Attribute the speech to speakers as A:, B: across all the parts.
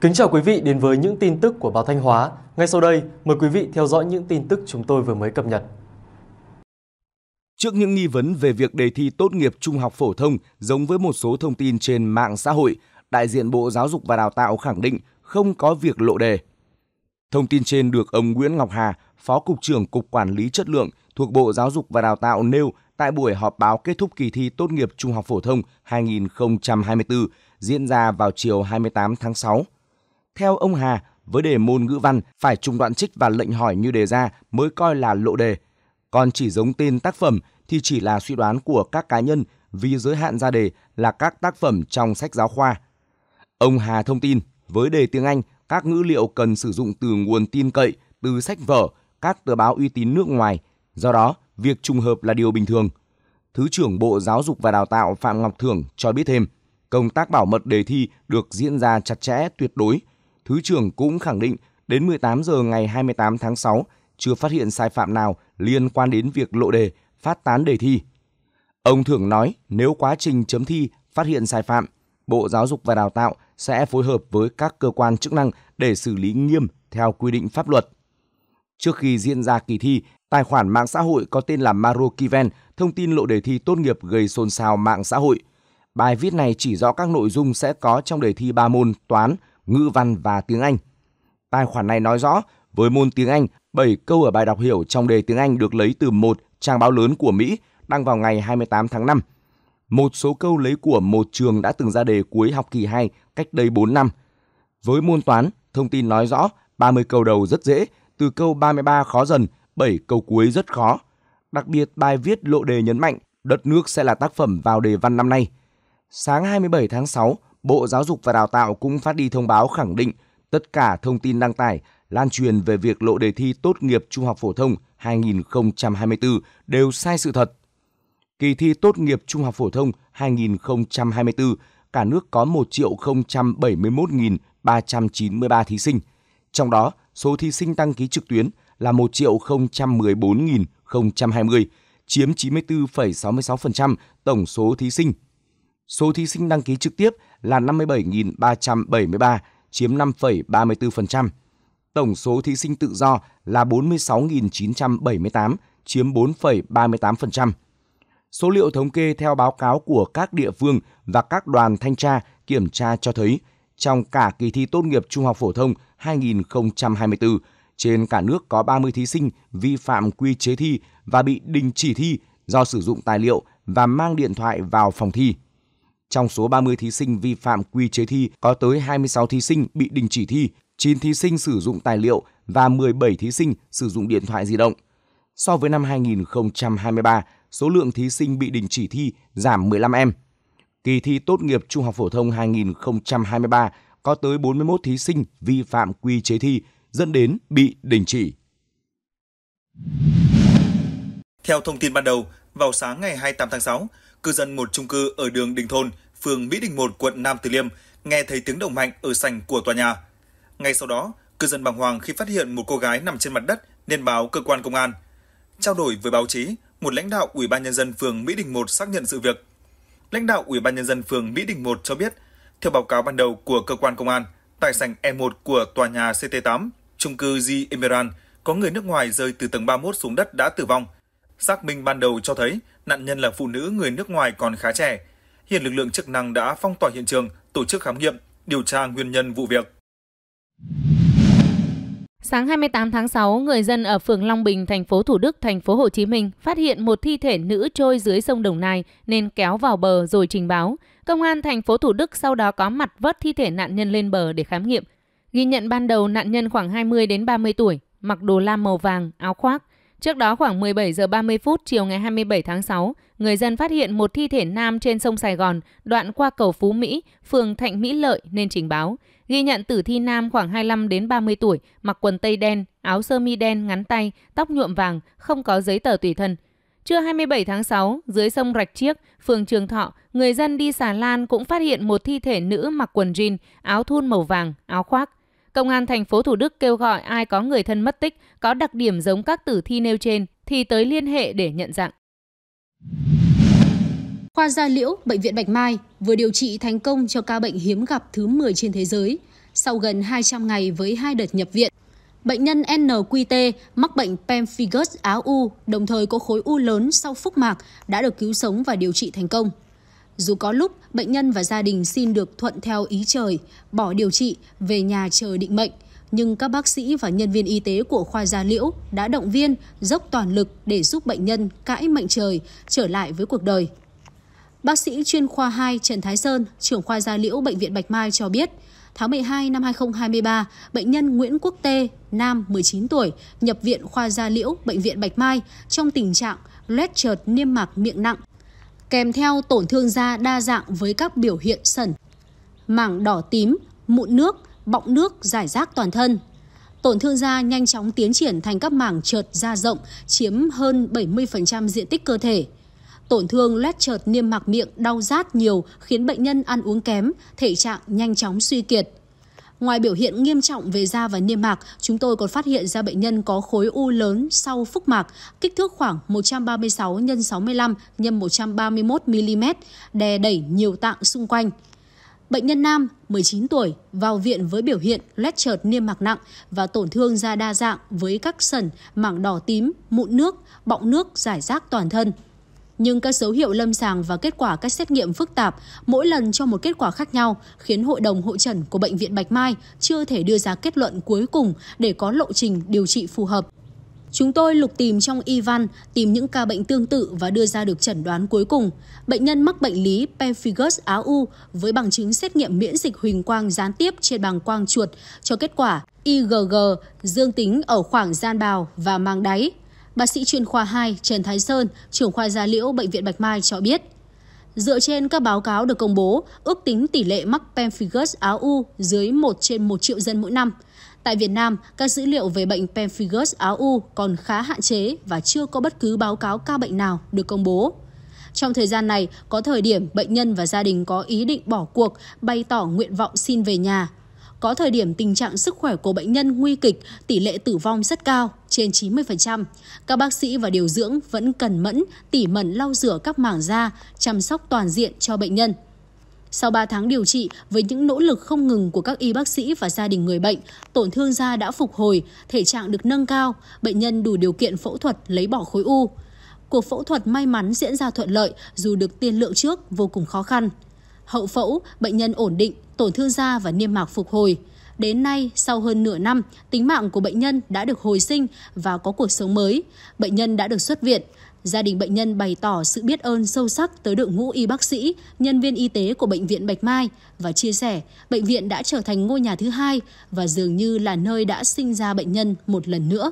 A: Kính chào quý vị đến với những tin tức của báo Thanh Hóa. Ngay sau đây, mời quý vị theo dõi những tin tức chúng tôi vừa mới cập nhật. Trước những nghi vấn về việc đề thi tốt nghiệp trung học phổ thông giống với một số thông tin trên mạng xã hội, đại diện Bộ Giáo dục và Đào tạo khẳng định không có việc lộ đề. Thông tin trên được ông Nguyễn Ngọc Hà, Phó Cục trưởng Cục Quản lý Chất lượng thuộc Bộ Giáo dục và Đào tạo nêu tại buổi họp báo kết thúc kỳ thi tốt nghiệp trung học phổ thông 2024 diễn ra vào chiều 28 tháng 6 theo ông Hà, với đề môn ngữ văn phải trùng đoạn trích và lệnh hỏi như đề ra mới coi là lộ đề. Còn chỉ giống tên tác phẩm thì chỉ là suy đoán của các cá nhân vì giới hạn ra đề là các tác phẩm trong sách giáo khoa. Ông Hà thông tin, với đề tiếng Anh, các ngữ liệu cần sử dụng từ nguồn tin cậy, từ sách vở, các tờ báo uy tín nước ngoài. Do đó, việc trùng hợp là điều bình thường. Thứ trưởng Bộ Giáo dục và Đào tạo Phạm Ngọc Thưởng cho biết thêm, công tác bảo mật đề thi được diễn ra chặt chẽ tuyệt đối – Thứ trưởng cũng khẳng định đến 18 giờ ngày 28 tháng 6 chưa phát hiện sai phạm nào liên quan đến việc lộ đề, phát tán đề thi. Ông Thưởng nói nếu quá trình chấm thi phát hiện sai phạm, Bộ Giáo dục và Đào tạo sẽ phối hợp với các cơ quan chức năng để xử lý nghiêm theo quy định pháp luật. Trước khi diễn ra kỳ thi, tài khoản mạng xã hội có tên là Maro Kiven thông tin lộ đề thi tốt nghiệp gây xôn xao mạng xã hội. Bài viết này chỉ rõ các nội dung sẽ có trong đề thi ba môn toán, ngữ văn và tiếng Anh. Tài khoản này nói rõ, với môn tiếng Anh, 7 câu ở bài đọc hiểu trong đề tiếng Anh được lấy từ một trang báo lớn của Mỹ đăng vào ngày 28 tháng 5. Một số câu lấy của một trường đã từng ra đề cuối học kỳ 2 cách đây 4 năm. Với môn toán, thông tin nói rõ 30 câu đầu rất dễ, từ câu 33 khó dần, 7 câu cuối rất khó. Đặc biệt bài viết lộ đề nhấn mạnh đất nước sẽ là tác phẩm vào đề văn năm nay. Sáng 27 tháng 6, Bộ Giáo dục và Đào tạo cũng phát đi thông báo khẳng định tất cả thông tin đăng tải, lan truyền về việc lộ đề thi tốt nghiệp trung học phổ thông 2024 đều sai sự thật. Kỳ thi tốt nghiệp trung học phổ thông 2024, cả nước có 1.071.393 thí sinh. Trong đó, số thí sinh đăng ký trực tuyến là 1.014.020, chiếm 94,66% tổng số thí sinh số thí sinh đăng ký trực tiếp là 57.373, chiếm 5,34%. Tổng số thí sinh tự do là 46.978, chiếm 4,38%. Số liệu thống kê theo báo cáo của các địa phương và các đoàn thanh tra kiểm tra cho thấy, trong cả kỳ thi tốt nghiệp trung học phổ thông 2024, trên cả nước có 30 thí sinh vi phạm quy chế thi và bị đình chỉ thi do sử dụng tài liệu và mang điện thoại vào phòng thi. Trong số 30 thí sinh vi phạm quy chế thi, có tới 26 thí sinh bị đình chỉ thi, 9 thí sinh sử dụng tài liệu và 17 thí sinh sử dụng điện thoại di động. So với năm 2023, số lượng thí sinh bị đình chỉ thi giảm 15 em. Kỳ thi tốt nghiệp trung học phổ thông 2023 có tới 41 thí sinh vi phạm quy chế thi dẫn đến bị đình chỉ. Theo thông tin ban đầu, vào sáng ngày 28 tháng 6, cư dân một chung cư ở đường Đình Thôn, phường Mỹ Đình 1, quận Nam Từ Liêm nghe thấy tiếng động mạnh ở sảnh của tòa nhà. Ngay sau đó, cư dân bàng hoàng khi phát hiện một cô gái nằm trên mặt đất nên báo cơ quan công an. Trao đổi với báo chí, một lãnh đạo Ủy ban nhân dân phường Mỹ Đình 1 xác nhận sự việc. Lãnh đạo Ủy ban nhân dân phường Mỹ Đình 1 cho biết, theo báo cáo ban đầu của cơ quan công an, tại sảnh E1 của tòa nhà CT8, trung cư Di Emerald, có người nước ngoài rơi từ tầng 31 xuống đất đã tử vong. Xác minh ban đầu cho thấy Nạn nhân là phụ nữ người nước ngoài còn khá trẻ. Hiện lực lượng chức năng đã phong tỏa hiện trường, tổ chức khám nghiệm, điều tra nguyên nhân vụ việc.
B: Sáng 28 tháng 6, người dân ở phường Long Bình, thành phố Thủ Đức, thành phố Hồ Chí Minh phát hiện một thi thể nữ trôi dưới sông Đồng Nai nên kéo vào bờ rồi trình báo. Công an thành phố Thủ Đức sau đó có mặt vớt thi thể nạn nhân lên bờ để khám nghiệm. Ghi nhận ban đầu nạn nhân khoảng 20 đến 30 tuổi, mặc đồ lam màu vàng, áo khoác, Trước đó khoảng 17 giờ 30 phút chiều ngày 27 tháng 6, người dân phát hiện một thi thể nam trên sông Sài Gòn, đoạn qua cầu Phú Mỹ, phường Thạnh Mỹ Lợi nên trình báo. Ghi nhận tử thi nam khoảng 25 đến 30 tuổi, mặc quần tây đen, áo sơ mi đen ngắn tay, tóc nhuộm vàng, không có giấy tờ tùy thân. Trưa 27 tháng 6, dưới sông Rạch Chiếc, phường Trường Thọ, người dân đi xà lan cũng phát hiện một thi thể nữ mặc quần jean, áo thun màu vàng, áo khoác. Công an thành phố Thủ Đức kêu gọi ai có người thân mất tích có đặc điểm giống các tử thi nêu trên thì tới liên hệ để nhận dạng. Khoa gia liễu bệnh viện Bạch Mai vừa điều trị thành công cho ca bệnh hiếm gặp thứ 10 trên thế giới sau gần 200 ngày với hai đợt nhập viện. Bệnh nhân NQT mắc bệnh pemphigus áo u, đồng thời có khối u lớn sau phúc mạc đã được cứu sống và điều trị thành công. Dù có lúc bệnh nhân và gia đình xin được thuận theo ý trời, bỏ điều trị, về nhà chờ định mệnh, nhưng các bác sĩ và nhân viên y tế của khoa gia liễu đã động viên dốc toàn lực để giúp bệnh nhân cãi mệnh trời trở lại với cuộc đời. Bác sĩ chuyên khoa 2 Trần Thái Sơn, trưởng khoa gia liễu Bệnh viện Bạch Mai cho biết, tháng 12 năm 2023, bệnh nhân Nguyễn Quốc Tê, nam 19 tuổi, nhập viện khoa gia liễu Bệnh viện Bạch Mai trong tình trạng loét trợt niêm mạc miệng nặng kèm theo tổn thương da đa dạng với các biểu hiện sẩn, mảng đỏ tím, mụn nước, bọng nước giải rác toàn thân. Tổn thương da nhanh chóng tiến triển thành các mảng trợt da rộng chiếm hơn 70% diện tích cơ thể. Tổn thương loét trợt niêm mạc miệng đau rát nhiều khiến bệnh nhân ăn uống kém, thể trạng nhanh chóng suy kiệt. Ngoài biểu hiện nghiêm trọng về da và niêm mạc, chúng tôi còn phát hiện ra bệnh nhân có khối u lớn sau phúc mạc, kích thước khoảng 136 x 65 x 131 mm, đè đẩy nhiều tạng xung quanh. Bệnh nhân nam 19 tuổi vào viện với biểu hiện loét trợt niêm mạc nặng và tổn thương da đa dạng với các sẩn, mảng đỏ tím, mụn nước, bọng nước giải rác toàn thân nhưng các dấu hiệu lâm sàng và kết quả các xét nghiệm phức tạp mỗi lần cho một kết quả khác nhau khiến hội đồng hội trần của bệnh viện Bạch Mai chưa thể đưa ra kết luận cuối cùng để có lộ trình điều trị phù hợp. Chúng tôi lục tìm trong y văn, tìm những ca bệnh tương tự và đưa ra được chẩn đoán cuối cùng. Bệnh nhân mắc bệnh lý pemphigus áo u với bằng chứng xét nghiệm miễn dịch huỳnh quang gián tiếp trên bằng quang chuột cho kết quả IgG dương tính ở khoảng gian bào và màng đáy. Bác sĩ chuyên khoa 2 Trần Thái Sơn, trưởng khoa da liễu Bệnh viện Bạch Mai cho biết. Dựa trên các báo cáo được công bố, ước tính tỷ lệ mắc pemphigus áo u dưới 1 trên 1 triệu dân mỗi năm. Tại Việt Nam, các dữ liệu về bệnh pemphigus áo u còn khá hạn chế và chưa có bất cứ báo cáo ca bệnh nào được công bố. Trong thời gian này, có thời điểm bệnh nhân và gia đình có ý định bỏ cuộc, bày tỏ nguyện vọng xin về nhà, có thời điểm tình trạng sức khỏe của bệnh nhân nguy kịch, tỷ lệ tử vong rất cao, trên 90%. Các bác sĩ và điều dưỡng vẫn cần mẫn, tỉ mẩn lau rửa các mảng da, chăm sóc toàn diện cho bệnh nhân. Sau 3 tháng điều trị, với những nỗ lực không ngừng của các y bác sĩ và gia đình người bệnh, tổn thương da đã phục hồi, thể trạng được nâng cao, bệnh nhân đủ điều kiện phẫu thuật lấy bỏ khối u. Cuộc phẫu thuật may mắn diễn ra thuận lợi dù được tiên lượng trước vô cùng khó khăn. Hậu phẫu, bệnh nhân ổn định, tổn thương da và niêm mạc phục hồi. Đến nay, sau hơn nửa năm, tính mạng của bệnh nhân đã được hồi sinh và có cuộc sống mới. Bệnh nhân đã được xuất viện. Gia đình bệnh nhân bày tỏ sự biết ơn sâu sắc tới đội ngũ y bác sĩ, nhân viên y tế của Bệnh viện Bạch Mai và chia sẻ bệnh viện đã trở thành ngôi nhà thứ hai và dường như là nơi đã sinh ra bệnh nhân một lần nữa.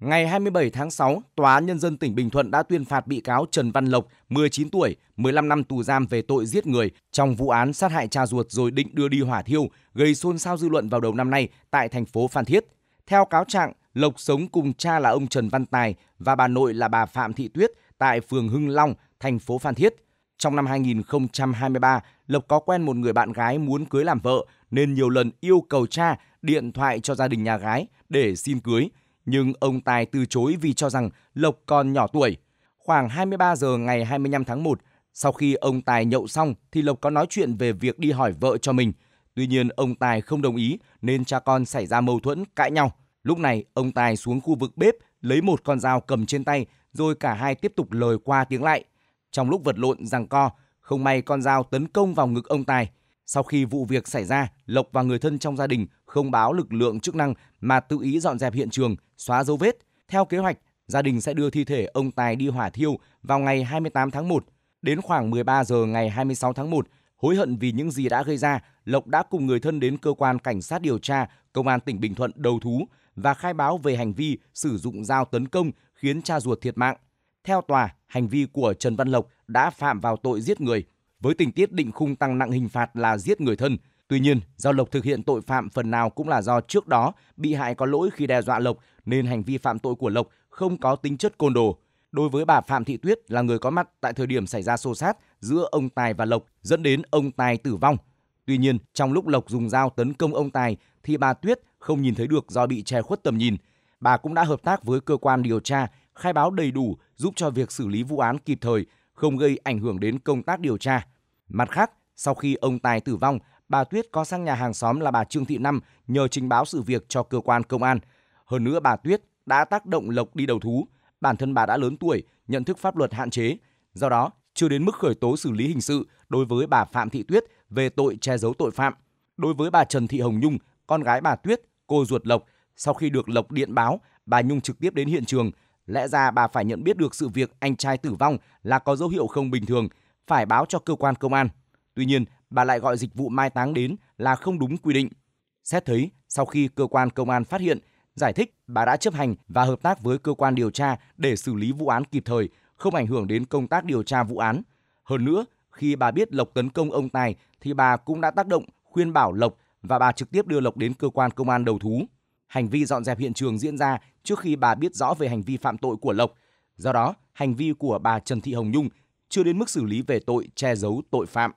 A: Ngày 27 tháng 6, Tòa án Nhân dân tỉnh Bình Thuận đã tuyên phạt bị cáo Trần Văn Lộc, 19 tuổi, 15 năm tù giam về tội giết người trong vụ án sát hại cha ruột rồi định đưa đi hỏa thiêu, gây xôn xao dư luận vào đầu năm nay tại thành phố Phan Thiết. Theo cáo trạng, Lộc sống cùng cha là ông Trần Văn Tài và bà nội là bà Phạm Thị Tuyết tại phường Hưng Long, thành phố Phan Thiết. Trong năm 2023, Lộc có quen một người bạn gái muốn cưới làm vợ nên nhiều lần yêu cầu cha điện thoại cho gia đình nhà gái để xin cưới – nhưng ông Tài từ chối vì cho rằng Lộc còn nhỏ tuổi. Khoảng 23 giờ ngày 25 tháng 1, sau khi ông Tài nhậu xong thì Lộc có nói chuyện về việc đi hỏi vợ cho mình. Tuy nhiên ông Tài không đồng ý nên cha con xảy ra mâu thuẫn cãi nhau. Lúc này ông Tài xuống khu vực bếp lấy một con dao cầm trên tay rồi cả hai tiếp tục lời qua tiếng lại. Trong lúc vật lộn giằng co, không may con dao tấn công vào ngực ông Tài. Sau khi vụ việc xảy ra, Lộc và người thân trong gia đình không báo lực lượng chức năng mà tự ý dọn dẹp hiện trường, xóa dấu vết. Theo kế hoạch, gia đình sẽ đưa thi thể ông Tài đi hỏa thiêu vào ngày 28 tháng 1. Đến khoảng 13 giờ ngày 26 tháng 1, hối hận vì những gì đã gây ra, Lộc đã cùng người thân đến cơ quan cảnh sát điều tra công an tỉnh Bình Thuận đầu thú và khai báo về hành vi sử dụng dao tấn công khiến cha ruột thiệt mạng. Theo tòa, hành vi của Trần Văn Lộc đã phạm vào tội giết người với tình tiết định khung tăng nặng hình phạt là giết người thân. Tuy nhiên, do Lộc thực hiện tội phạm phần nào cũng là do trước đó bị hại có lỗi khi đe dọa Lộc nên hành vi phạm tội của Lộc không có tính chất côn đồ. Đối với bà Phạm Thị Tuyết là người có mặt tại thời điểm xảy ra xô xát giữa ông Tài và Lộc dẫn đến ông Tài tử vong. Tuy nhiên, trong lúc Lộc dùng dao tấn công ông Tài thì bà Tuyết không nhìn thấy được do bị che khuất tầm nhìn. Bà cũng đã hợp tác với cơ quan điều tra, khai báo đầy đủ giúp cho việc xử lý vụ án kịp thời không gây ảnh hưởng đến công tác điều tra. Mặt khác, sau khi ông Tài tử vong, bà Tuyết có sang nhà hàng xóm là bà Trương Thị Năm nhờ trình báo sự việc cho cơ quan công an. Hơn nữa bà Tuyết đã tác động Lộc đi đầu thú, bản thân bà đã lớn tuổi, nhận thức pháp luật hạn chế, do đó chưa đến mức khởi tố xử lý hình sự đối với bà Phạm Thị Tuyết về tội che giấu tội phạm. Đối với bà Trần Thị Hồng Nhung, con gái bà Tuyết, cô ruột Lộc, sau khi được Lộc điện báo, bà Nhung trực tiếp đến hiện trường Lẽ ra bà phải nhận biết được sự việc anh trai tử vong là có dấu hiệu không bình thường, phải báo cho cơ quan công an. Tuy nhiên, bà lại gọi dịch vụ mai táng đến là không đúng quy định. Xét thấy, sau khi cơ quan công an phát hiện, giải thích bà đã chấp hành và hợp tác với cơ quan điều tra để xử lý vụ án kịp thời, không ảnh hưởng đến công tác điều tra vụ án. Hơn nữa, khi bà biết Lộc tấn công ông Tài thì bà cũng đã tác động, khuyên bảo Lộc và bà trực tiếp đưa Lộc đến cơ quan công an đầu thú. Hành vi dọn dẹp hiện trường diễn ra trước khi bà biết rõ về hành vi phạm tội của Lộc. Do đó, hành vi của bà Trần Thị Hồng Nhung chưa đến mức xử lý về tội che giấu tội phạm.